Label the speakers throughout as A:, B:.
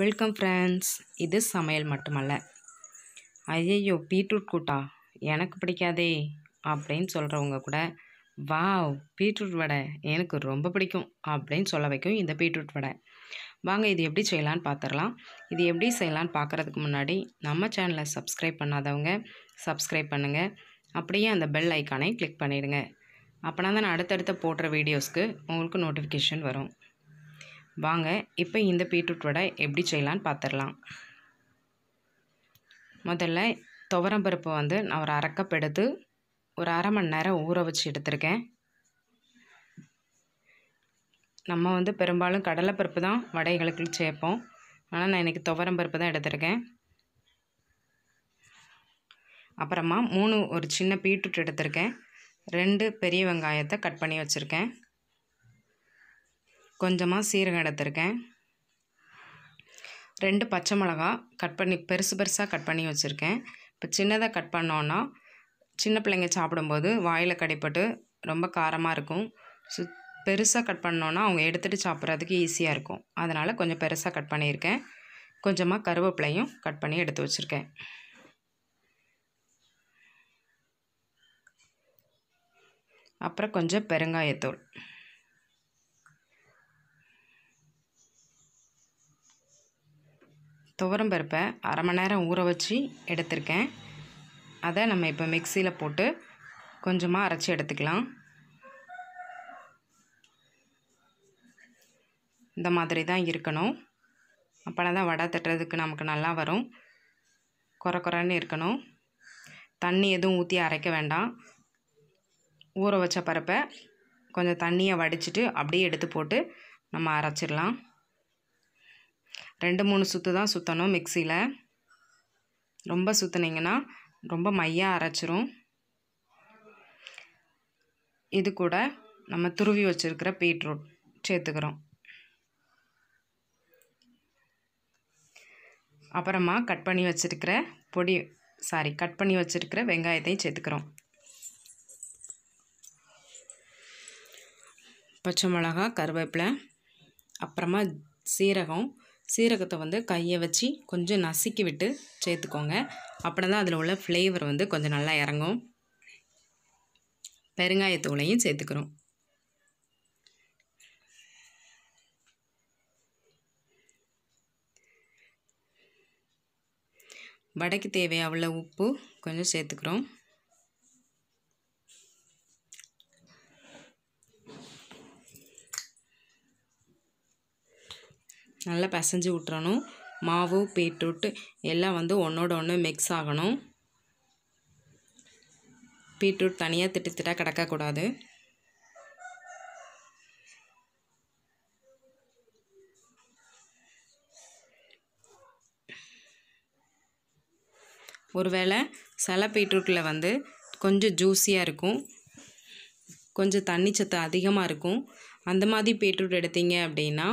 A: welcome friends இது சமையல் மட்டுமல்ல ஐயையோ பீட்ரூட் கூட்டா எனக்கு பிடிக்காதே அப்படின்னு சொல்கிறவங்க கூட வாவ் பீட்ரூட் வடை எனக்கு ரொம்ப பிடிக்கும் அப்படின்னு சொல்ல வைக்கும் இந்த பீட்ரூட் வடை வாங்க இது எப்படி செய்யலான்னு பார்த்துடலாம் இது எப்படி செய்யலான்னு பார்க்குறதுக்கு முன்னாடி நம்ம சேனலை சப்ஸ்கிரைப் பண்ணாதவங்க சப்ஸ்கிரைப் பண்ணுங்கள் அப்படியே அந்த பெல் ஐக்கானை கிளிக் பண்ணிவிடுங்க அப்படின்னா தான் அடுத்தடுத்த போடுற வீடியோஸ்க்கு உங்களுக்கு நோட்டிஃபிகேஷன் வரும் வாங்க இப்போ இந்த பீட்ரூட் வடை எப்படி செய்யலான்னு பார்த்துடலாம் முதல்ல துவரம் பருப்பு வந்து நான் ஒரு அரைக்கப் எடுத்து ஒரு அரை மணி நேரம் ஊற வச்சு எடுத்திருக்கேன் நம்ம வந்து பெரும்பாலும் கடலைப்பருப்பு தான் வடைகளுக்கு சேர்ப்போம் ஆனால் நான் இன்றைக்கி துவரம் பருப்பு தான் எடுத்திருக்கேன் அப்புறமா மூணு ஒரு சின்ன பீட்ரூட் எடுத்திருக்கேன் ரெண்டு பெரிய வெங்காயத்தை கட் பண்ணி வச்சுருக்கேன் கொஞ்சமாக சீரகம் எடுத்திருக்கேன் ரெண்டு பச்சை மிளகா கட் பண்ணி பெருசு பெருசாக கட் பண்ணி வச்சுருக்கேன் இப்போ சின்னதாக கட் பண்ணோன்னா சின்ன பிள்ளைங்க சாப்பிடும்போது வாயில் கடிப்பட்டு ரொம்ப காரமாக இருக்கும் சு பெருசாக கட் பண்ணோன்னா அவங்க எடுத்துகிட்டு சாப்பிட்றதுக்கு ஈஸியாக இருக்கும் அதனால் கொஞ்சம் பெருசாக கட் பண்ணியிருக்கேன் கொஞ்சமாக கருவேப்பிலையும் கட் பண்ணி எடுத்து வச்சுருக்கேன் அப்புறம் கொஞ்சம் பெருங்காயத்தூள் துவரம் பருப்பை அரை மணி நேரம் ஊற வச்சு எடுத்திருக்கேன் அதை நம்ம இப்போ மிக்சியில் போட்டு கொஞ்சமாக அரைச்சி எடுத்துக்கலாம் இந்த மாதிரி தான் இருக்கணும் அப்போனா தான் வடை தட்டுறதுக்கு நமக்கு நல்லா வரும் குறை குறைன்னு இருக்கணும் தண்ணி எதுவும் ஊற்றி அரைக்க வேண்டாம் ஊற வச்ச பருப்பை கொஞ்சம் தண்ணியை வடிச்சிட்டு அப்படியே எடுத்து போட்டு நம்ம அரைச்சிடலாம் ரெண்டு மூணு சுற்று தான் சுற்றணும் மிக்சியில் ரொம்ப சுற்றுனீங்கன்னா ரொம்ப மையாக அரைச்சிரும் இது கூட நம்ம துருவி வச்சுருக்கிற பீட்ரூட் சேர்த்துக்கிறோம் அப்புறமா கட் பண்ணி வச்சுருக்கிற பொடி சாரி கட் பண்ணி வச்சுருக்கிற வெங்காயத்தையும் சேர்த்துக்கிறோம் பச்சை மிளகா கருவேப்பிலை அப்புறமா சீரகம் சீரகத்தை வந்து கையை வச்சு கொஞ்சம் நசுக்கி விட்டு சேர்த்துக்கோங்க அப்படி தான் அதில் உள்ள ஃப்ளேவர் வந்து கொஞ்சம் நல்லா இறங்கும் பெருங்காயத்தூளையும் சேர்த்துக்கிறோம் வடைக்கு தேவையான உப்பு கொஞ்சம் சேர்த்துக்கிறோம் நல்லா பிசைஞ்சு விட்றணும் மாவு பீட்ரூட் எல்லாம் வந்து ஒன்றோட ஒன்று மிக்ஸ் ஆகணும் பீட்ரூட் தனியாக திட்டு திட்டாக கிடக்கக்கூடாது ஒருவேளை சில பீட்ரூட்டில் வந்து கொஞ்சம் ஜூஸியாக இருக்கும் கொஞ்சம் தண்ணி சத்து அதிகமாக இருக்கும் அந்த மாதிரி பீட்ரூட் எடுத்தீங்க அப்படின்னா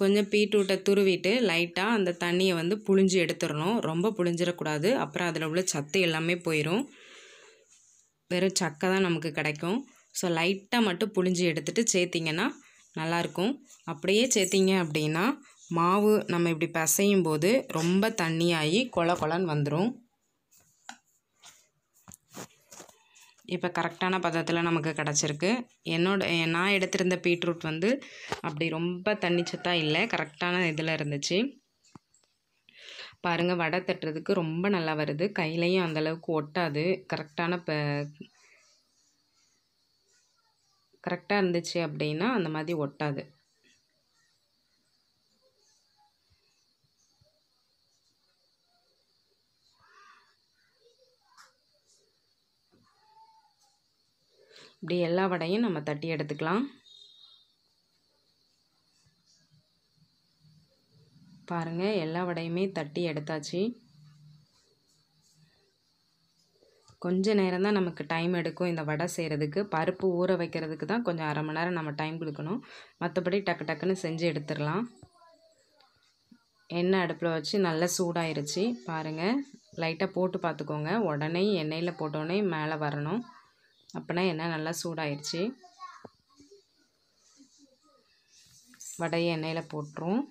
A: கொஞ்சம் பீட்ரூட்டை துருவிட்டு லைட்டாக அந்த தண்ணியை வந்து புழிஞ்சு எடுத்துடணும் ரொம்ப புழிஞ்சிடக்கூடாது அப்புறம் அதில் உள்ள சத்து எல்லாமே போயிடும் வெறும் சக்கை தான் நமக்கு கிடைக்கும் ஸோ லைட்டாக மட்டும் புழிஞ்சு எடுத்துகிட்டு சேர்த்திங்கன்னா நல்லாயிருக்கும் அப்படியே சேர்த்திங்க அப்படின்னா மாவு நம்ம இப்படி பசையும் போது ரொம்ப தண்ணியாகி கொல கொலன்னு வந்துடும் இப்போ கரெக்டான பதத்தில் நமக்கு கிடச்சிருக்கு என்னோட நான் எடுத்திருந்த பீட்ரூட் வந்து அப்படி ரொம்ப தண்ணி சத்தாக இல்லை கரெக்டான இதில் இருந்துச்சு பாருங்கள் வடை தட்டுறதுக்கு ரொம்ப நல்லா வருது கையிலையும் அந்தளவுக்கு ஒட்டாது கரெக்டான ப கரெக்டாக இருந்துச்சு அப்படின்னா அந்த மாதிரி ஒட்டாது இப்படி எல்லா வடையும் நம்ம தட்டி எடுத்துக்கலாம் பாருங்கள் எல்லா வடையுமே தட்டி எடுத்தாச்சு கொஞ்ச நேரம் தான் நமக்கு டைம் எடுக்கும் இந்த வடை செய்கிறதுக்கு பருப்பு ஊற வைக்கிறதுக்கு தான் கொஞ்சம் அரை மணி நேரம் நம்ம டைம் கொடுக்கணும் மற்றபடி டக்கு டக்குன்னு செஞ்சு எடுத்துடலாம் எண்ணெய் அடுப்பில் வச்சு நல்லா சூடாயிருச்சு பாருங்கள் லைட்டாக போட்டு பார்த்துக்கோங்க உடனே எண்ணெயில் போட்டோடனே மேலே வரணும் அப்போனா எண்ணெய் நல்லா சூடாயிடுச்சு வடையை எண்ணெயில் போட்டுரும்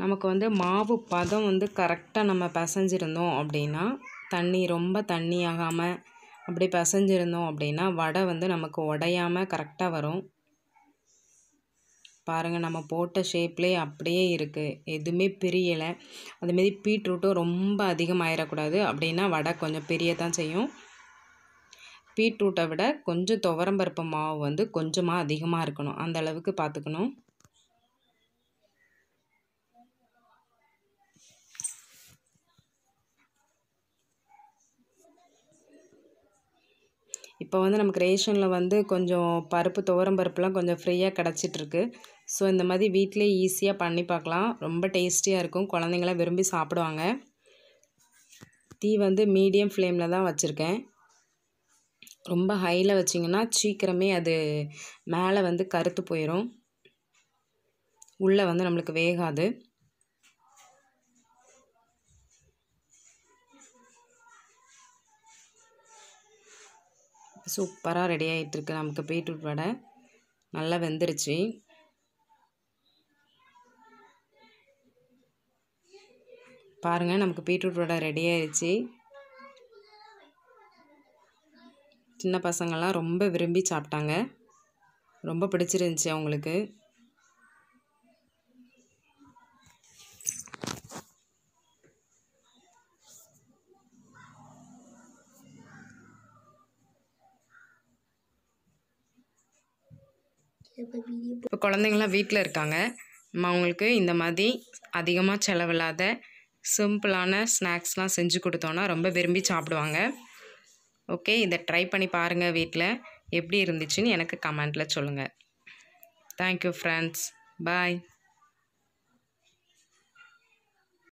A: நமக்கு வந்து மாவு பதம் வந்து கரெக்டாக நம்ம பிசைஞ்சிருந்தோம் அப்படின்னா தண்ணி ரொம்ப தண்ணி ஆகாமல் அப்படி பசைஞ்சிருந்தோம் அப்படின்னா வடை வந்து நமக்கு உடையாமல் கரெக்டாக வரும் பாருங்கள் நம்ம போட்ட ஷேப்லேயே அப்படியே இருக்குது எதுவுமே பிரியலை அதுமாரி பீட்ரூட்டும் ரொம்ப அதிகமாகிடக்கூடாது அப்படின்னா வடை கொஞ்சம் பெரிய தான் செய்யும் பீட்ரூட்டை விட கொஞ்சம் துவரம்பருப்பு மாவு வந்து கொஞ்சமாக அதிகமாக இருக்கணும் அந்தளவுக்கு பார்த்துக்கணும் இப்போ வந்து நமக்கு ரேஷனில் வந்து கொஞ்சம் பருப்பு துவரம் பருப்புலாம் கொஞ்சம் ஃப்ரீயாக கிடச்சிட்ருக்கு ஸோ இந்த மாதிரி வீட்டிலே ஈஸியாக பண்ணி பார்க்கலாம் ரொம்ப டேஸ்டியாக இருக்கும் குழந்தைங்களாம் விரும்பி சாப்பிடுவாங்க தீ வந்து மீடியம் ஃப்ளேமில் தான் வச்சுருக்கேன் ரொம்ப ஹையில் வச்சிங்கன்னா சீக்கிரமே அது மேலே வந்து கருத்து போயிடும் உள்ளே வந்து நம்மளுக்கு வேகாது சூப்பராக ரெடி ஆகிட்டுருக்கு நமக்கு பீட்ரூட் வடை நல்லா வெந்துருச்சு பாருங்கள் நமக்கு பீட்ரூட் வடை ரெடி ஆயிடுச்சு சின்ன பசங்கள்லாம் ரொம்ப விரும்பி சாப்பிட்டாங்க ரொம்ப பிடிச்சிருந்துச்சி அவங்களுக்கு இப்போ குழந்தைங்களாம் வீட்டில் இருக்காங்க நம்ம அவங்களுக்கு இந்த மாதிரி அதிகமாக செலவில்லாத சிம்பிளான ஸ்நாக்ஸ்லாம் செஞ்சு கொடுத்தோன்னா ரொம்ப விரும்பி சாப்பிடுவாங்க ஓகே இதை ட்ரை பண்ணி பாருங்கள் வீட்டில் எப்படி இருந்துச்சுன்னு எனக்கு கமெண்ட்டில் சொல்லுங்கள் தேங்க்யூ ஃப்ரெண்ட்ஸ் பாய்